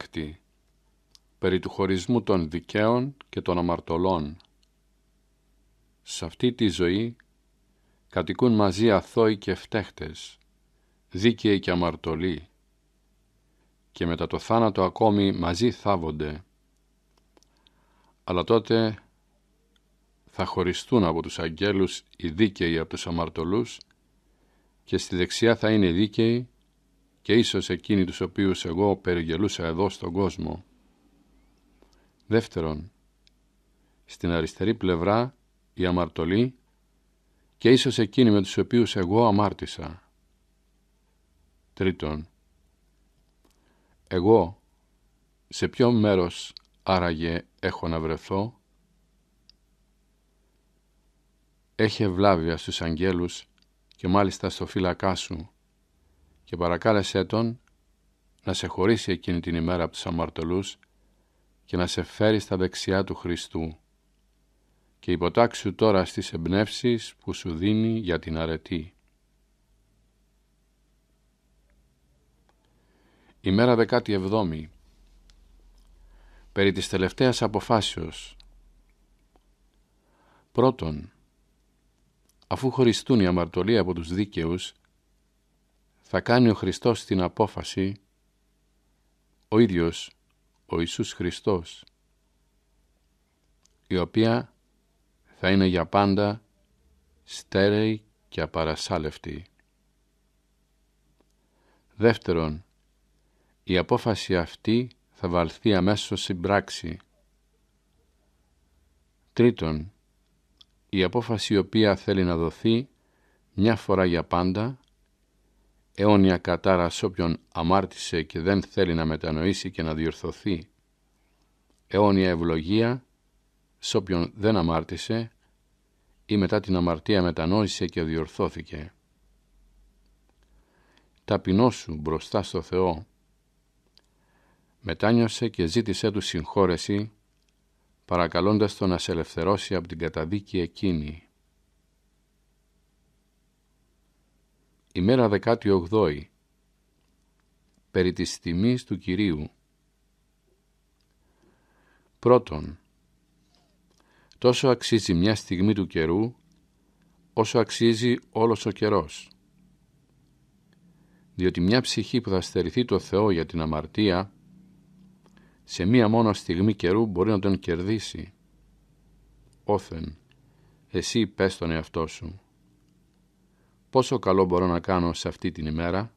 περί του χωρισμού των δικαίων και των αμαρτωλών. Σε αυτή τη ζωή κατοικούν μαζί αθώοι και φταίχτες, δίκαιοι και αμαρτωλοί, και μετά το θάνατο ακόμη μαζί θάβονται. Αλλά τότε θα χωριστούν από τους αγγέλους οι δίκαιοι από τους αμαρτωλούς και στη δεξιά θα είναι δίκαιοι και ίσως εκείνοι τους οποίους εγώ περιγελούσα εδώ στον κόσμο. Δεύτερον, στην αριστερή πλευρά η αμαρτωλή και ίσως εκείνοι με τους οποίους εγώ αμάρτησα. Τρίτον, εγώ σε ποιο μέρος άραγε έχω να βρεθώ. Έχε ευλάβεια στους αγγέλους και μάλιστα στο φύλακά σου και παρακάλεσέ τον να σε χωρίσει εκείνη την ημέρα από τους αμαρτωλούς και να σε φέρει στα δεξιά του Χριστού και υποτάξου τώρα στις εμπνεύσεις που σου δίνει για την αρετή. Ημέρα 17 Περί της τελευταίας αποφάσεως Πρώτον, αφού χωριστούν οι αμαρτωλοί από τους δίκαιους, θα κάνει ο Χριστός την απόφαση, ο ίδιος ο Ιησούς Χριστός, η οποία θα είναι για πάντα στέρεη και απαρασάλευτη. Δεύτερον, η απόφαση αυτή θα βαλθεί αμέσως στην πράξη. Τρίτον, η απόφαση η οποία θέλει να δοθεί μια φορά για πάντα αιώνια κατάρα σ' όποιον αμάρτησε και δεν θέλει να μετανοήσει και να διορθωθεί. Αιώνια ευλογία σ' όποιον δεν αμάρτησε ή μετά την αμαρτία μετανόησε και διορθώθηκε. Ταπεινό σου μπροστά στο Θεό. Μετάνιωσε και ζήτησε του συγχώρεση, παρακαλώντας τον να σε ελευθερώσει από την καταδίκη εκείνη. ημέρα 18 περί της τιμής του Κυρίου πρώτον τόσο αξίζει μια στιγμή του καιρού όσο αξίζει όλος ο καιρός διότι μια ψυχή που θα στερηθεί το Θεό για την αμαρτία σε μία μόνο στιγμή καιρού μπορεί να τον κερδίσει όθεν εσύ πες τον εαυτό σου πόσο καλό μπορώ να κάνω σε αυτή την ημέρα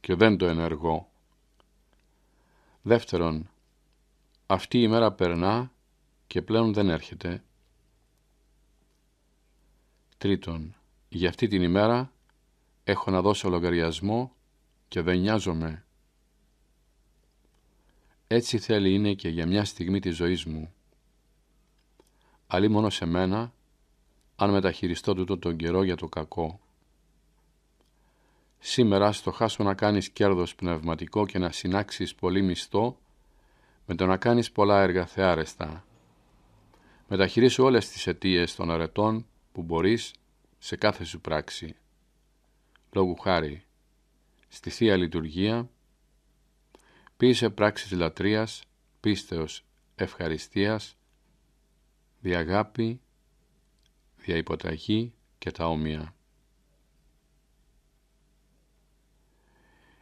και δεν το ενεργώ. Δεύτερον, αυτή η ημέρα περνά και πλέον δεν έρχεται. Τρίτον, για αυτή την ημέρα έχω να δώσω λογαριασμό και δεν νοιάζομαι. Έτσι θέλει είναι και για μια στιγμή της ζωής μου. Αλλή μόνο σε μένα αν μεταχειριστώ τούτο τον καιρό για το κακό. Σήμερα στο χάσω να κάνεις κέρδος πνευματικό και να συνάξεις πολύ μισθό με το να κάνεις πολλά έργα θεάρεστα. Μεταχειρίσου όλες τις αιτίες των αρετών που μπορείς σε κάθε σου πράξη. Λόγου χάρη, στη Θεία Λειτουργία, ποιήσε πράξεις λατρείας, πίστεως, ευχαριστίας, διαγάπη, δια και τα όμοια.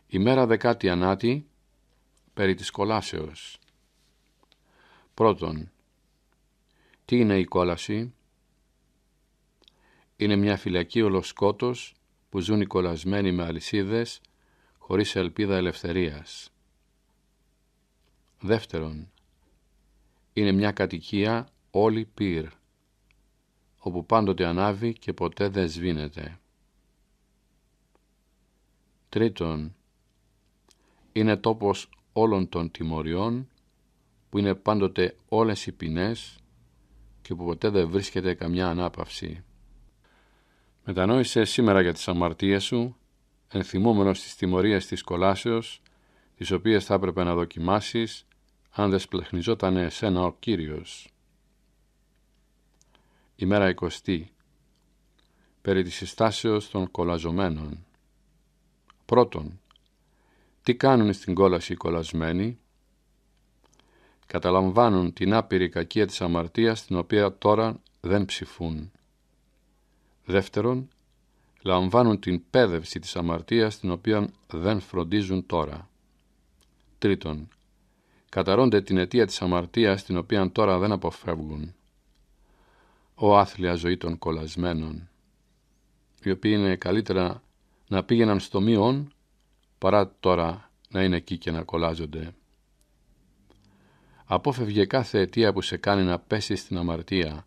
Ημέρα δεκάτη ανάτη περί της κολάσεως. Πρώτον, τι είναι η κόλαση? Είναι μια φυλακή ολοσκότος που ζουν οι κολασμένοι με αλυσίδες χωρίς ελπίδα ελευθερίας. Δεύτερον, είναι μια κατοικία όλη πυρ όπου πάντοτε ανάβει και ποτέ δεν σβήνεται. Τρίτον, είναι τόπος όλων των τιμωριών, που είναι πάντοτε όλες οι ποινές και που ποτέ δεν βρίσκεται καμιά ανάπαυση. Μετανόησε σήμερα για τις αμαρτίες σου, ενθυμούμενος τις τιμωρίες της κολάσεως, τις οποίες θα έπρεπε να δοκιμάσεις, αν δεν σπλεχνιζότανε εσένα ο Κύριος ημέρα εικοστή, περί της συστάσεως των κολαζομένων. Πρώτον, τι κάνουν στην κόλαση οι κολασμένοι, καταλαμβάνουν την άπειρη κακία της αμαρτίας την οποία τώρα δεν ψηφούν. Δεύτερον, λαμβάνουν την πέδευση της αμαρτίας την οποία δεν φροντίζουν τώρα. Τρίτον, καταρώνται την αιτία της αμαρτίας την οποία τώρα δεν αποφεύγουν ο άθλια ζωή των κολλασμένων, οι οποίοι είναι καλύτερα να πήγαιναν στο μείον παρά τώρα να είναι εκεί και να κολλάζονται. Απόφευγε κάθε αιτία που σε κάνει να πέσεις στην αμαρτία.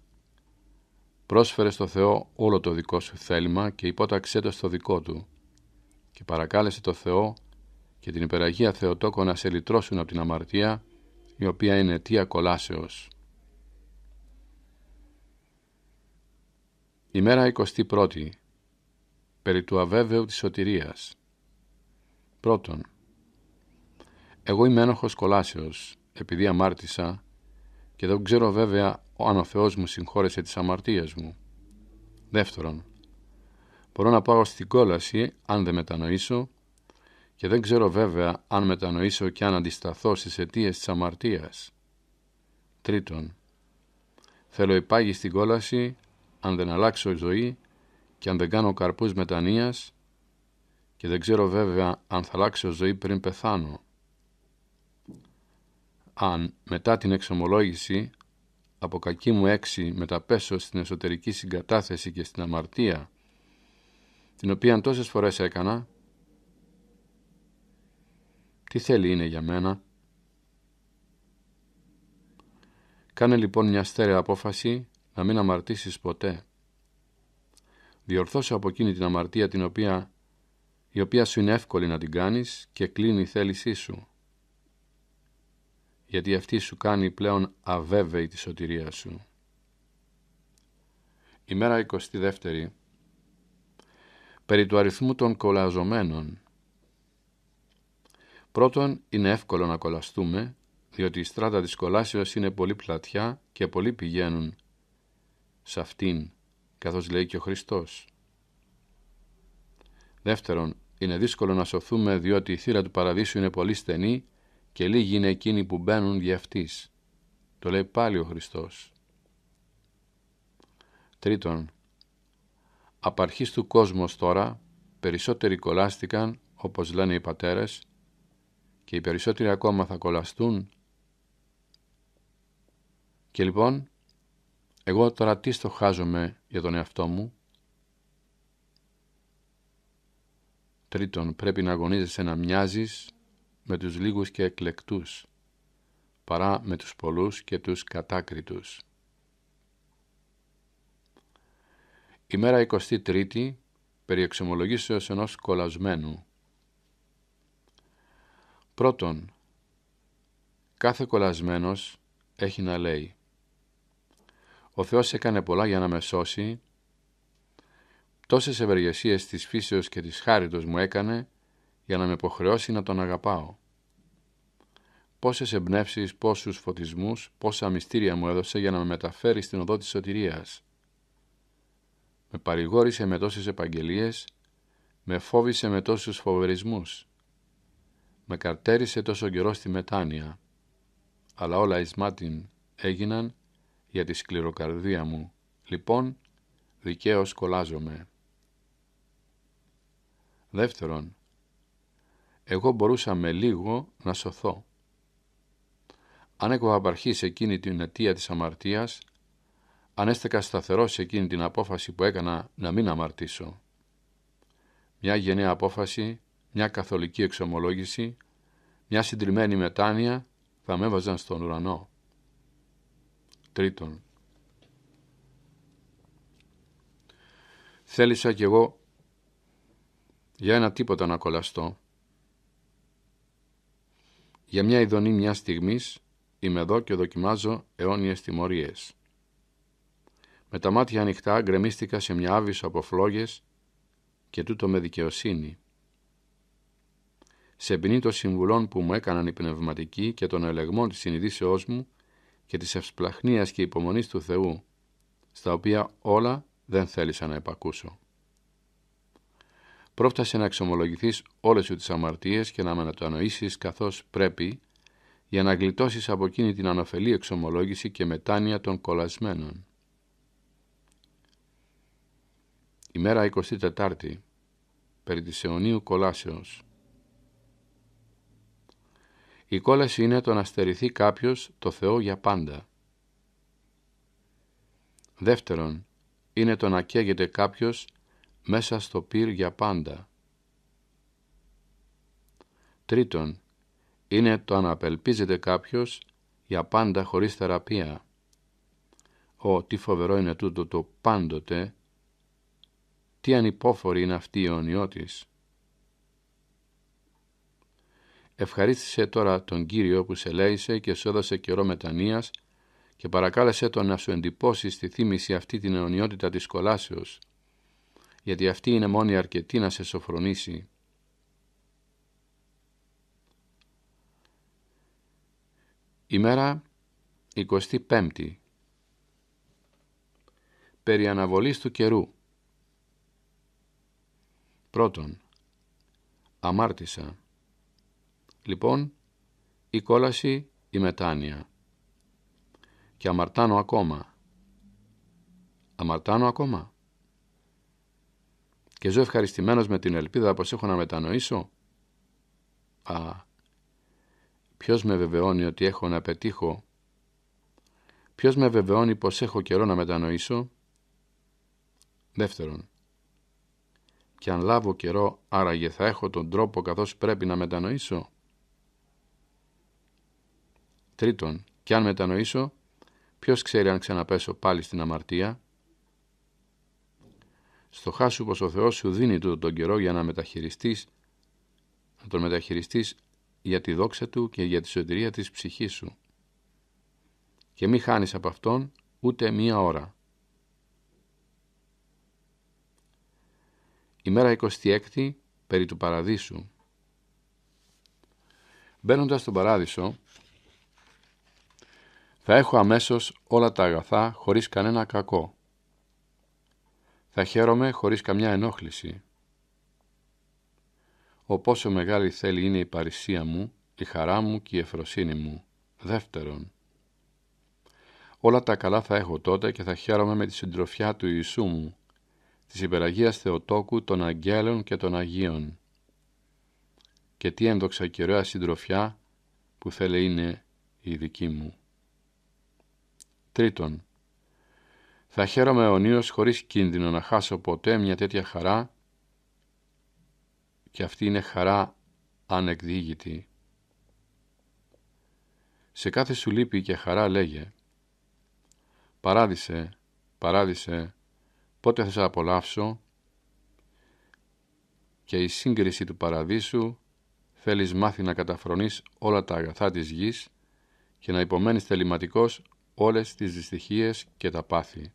Πρόσφερε στο Θεό όλο το δικό σου θέλημα και υπόταξέ το στο δικό Του και παρακάλεσε το Θεό και την υπεραγία Θεοτόκο να σε λυτρώσουν από την αμαρτία η οποία είναι αιτία κολάσεως. Ημέρα 21. Περί του αβέβαιου της σωτηρίας. Πρώτον. Εγώ είμαι ένοχος κολάσεως, επειδή αμάρτησα και δεν ξέρω βέβαια αν ο Θεός μου συγχώρεσε τις αμαρτίες μου. Δεύτερον. Μπορώ να πάω στην κόλαση αν δεν μετανοήσω και δεν ξέρω βέβαια αν μετανοήσω και αν αντισταθώ στις αιτίες της αμαρτίας. Τρίτον. Θέλω υπάγει στην κόλαση αν δεν αλλάξω ζωή και αν δεν κάνω καρπούς μετανοίας και δεν ξέρω βέβαια αν θα αλλάξω ζωή πριν πεθάνω. Αν μετά την εξομολόγηση από κακή μου έξι μεταπέσω στην εσωτερική συγκατάθεση και στην αμαρτία την οποία τόσες φορές έκανα τι θέλει είναι για μένα Κάνε λοιπόν μια στέρεα απόφαση να μην αμαρτήσεις ποτέ. Διορθώσε από εκείνη την αμαρτία την οποία, η οποία σου είναι εύκολη να την κάνεις και κλείνει η θέλησή σου. Γιατί αυτή σου κάνει πλέον αβέβαιη τη σωτηρία σου. Ημέρα 22 περί του αριθμού των κολαζομένων. Πρώτον, είναι εύκολο να κολαστούμε, διότι η στράτα της κολάσεως είναι πολύ πλατιά και πολλοί πηγαίνουν σε αυτήν, καθώς λέει και ο Χριστός. Δεύτερον, είναι δύσκολο να σωθούμε διότι η θύρα του παραδείσου είναι πολύ στενή και λίγοι είναι εκείνοι που μπαίνουν για αυτής. Το λέει πάλι ο Χριστός. Τρίτον, απαρχής του κόσμος τώρα περισσότεροι κολάστηκαν, όπως λένε οι πατέρες, και οι περισσότεροι ακόμα θα κολαστούν. Και λοιπόν, εγώ τώρα τι στοχάζομαι για τον εαυτό μου. Τρίτον, πρέπει να αγωνίζεσαι να μοιάζεις με τους λίγους και εκλεκτούς, παρά με τους πολλούς και τους κατάκριτους. Η μέρα 23η, περί εξομολογήσεως ενός κολασμένου. Πρώτον, κάθε κολασμένος έχει να λέει ο Θεός έκανε πολλά για να με σώσει. Τόσες ευεργεσίες της φύσεως και της χάριτος μου έκανε για να με υποχρεώσει να τον αγαπάω. Πόσες εμπνεύσεις, πόσους φωτισμούς, πόσα μυστήρια μου έδωσε για να με μεταφέρει στην οδό της σωτηρίας. Με παρηγόρησε με τόσες επαγγελίες, με φόβησε με τόσους φοβερισμούς. Με καρτέρισε τόσο καιρό στη μετάνοια, αλλά όλα εις έγιναν για τη σκληροκαρδία μου. Λοιπόν, δικαίως κολλάζομαι. Δεύτερον, εγώ μπορούσα με λίγο να σωθώ. Αν έχω σε εκείνη την αιτία της αμαρτίας, αν έστεκα σταθερός σε εκείνη την απόφαση που έκανα να μην αμαρτήσω. Μια γενναία απόφαση, μια καθολική εξομολόγηση, μια συντριμμένη μετάνοια θα με έβαζαν στον ουρανό. Τρίτον, θέλησα κι εγώ για ένα τίποτα να κολλαστώ. Για μια ειδονή μιας στιγμής είμαι εδώ και δοκιμάζω αιώνιες τιμωρίες. Με τα μάτια ανοιχτά γκρεμίστηκα σε μια άβυσο από φλόγες και τούτο με δικαιοσύνη. Σε ποινή των συμβουλών που μου έκαναν οι πνευματικοί και των ελεγμών της συνειδήσεώς μου και της ευσπλαχνίας και υπομονής του Θεού, στα οποία όλα δεν θέλησα να επακούσω. Πρόφτασε να εξομολογηθείς όλες σου τις αμαρτίες και να μετανοήσεις καθώς πρέπει, για να γλιτώσεις από εκείνη την ανοφελή εξομολόγηση και μετάνοια των κολασμένων. Ημέρα 24η, περί της αιωνίου κολάσεως. Η κόλαση είναι το να στερηθεί κάποιος το Θεό για πάντα. Δεύτερον, είναι το να καίγεται κάποιος μέσα στο πυρ για πάντα. Τρίτον, είναι το να απελπίζεται κάποιος για πάντα χωρίς θεραπεία. Ω, τι φοβερό είναι τούτο το πάντοτε, τι ανυπόφορη είναι αυτή η αιωνιότης. Ευχαρίστησε τώρα τον Κύριο που σε λέησε και σου έδωσε καιρό μετανοίας και παρακάλεσε τον να σου εντυπώσει στη θύμηση αυτή την αιωνιότητα της κολάσεως, γιατί αυτή είναι μόνη αρκετή να σε σοφρονήσει. Ημέρα 25η Περί αναβολής του καιρού Πρώτον Αμάρτησα λοιπόν η κόλαση η μετάνοια. Και αμαρτάνω ακόμα. Αμαρτάνω ακόμα. Και ζω ευχαριστημένος με την ελπίδα πως έχω να μετανοήσω. Α, ποιος με βεβαιώνει ότι έχω να πετύχω. Ποιος με βεβαιώνει πως έχω καιρό να μετανοήσω. Δεύτερον, και αν λάβω καιρό άραγε θα έχω τον τρόπο καθώς πρέπει να μετανοήσω. Τρίτον, κι αν μετανοήσω, ποιος ξέρει αν ξαναπέσω πάλι στην αμαρτία. Στο χάσου πως ο Θεός σου δίνει τούτο τον καιρό για να μεταχειριστείς, να τον μεταχειριστείς για τη δόξα Του και για τη σωτηρία της ψυχής σου. Και μη χάνεις από Αυτόν ούτε μία ώρα. Ημέρα 26 περί του παραδείσου. Μπαίνοντας στον παράδεισο, θα έχω αμέσως όλα τα αγαθά χωρίς κανένα κακό. Θα χαίρομαι χωρίς καμιά ενόχληση. Ο πόσο μεγάλη θέλει είναι η παρησία μου, η χαρά μου και η εφροσύνη μου. Δεύτερον, όλα τα καλά θα έχω τότε και θα χαίρομαι με τη συντροφιά του Ιησού μου, της υπεραγίας Θεοτόκου των Αγγέλων και των Αγίων. Και τι ένδοξα και συντροφιά που θέλει είναι η δική μου. Τρίτον, θα χαίρομαι αιωνίως χωρίς κίνδυνο να χάσω ποτέ μια τέτοια χαρά και αυτή είναι χαρά ανεκδίγητη. Σε κάθε σου λύπη και χαρά λέγε «Παράδεισε, παράδεισε, πότε θα σε απολαύσω» και η σύγκριση του παραδείσου θέλεις μάθει να καταφρονείς όλα τα αγαθά της γης και να υπομένεις θεληματικός όλες τις δυστυχίες και τα πάθη.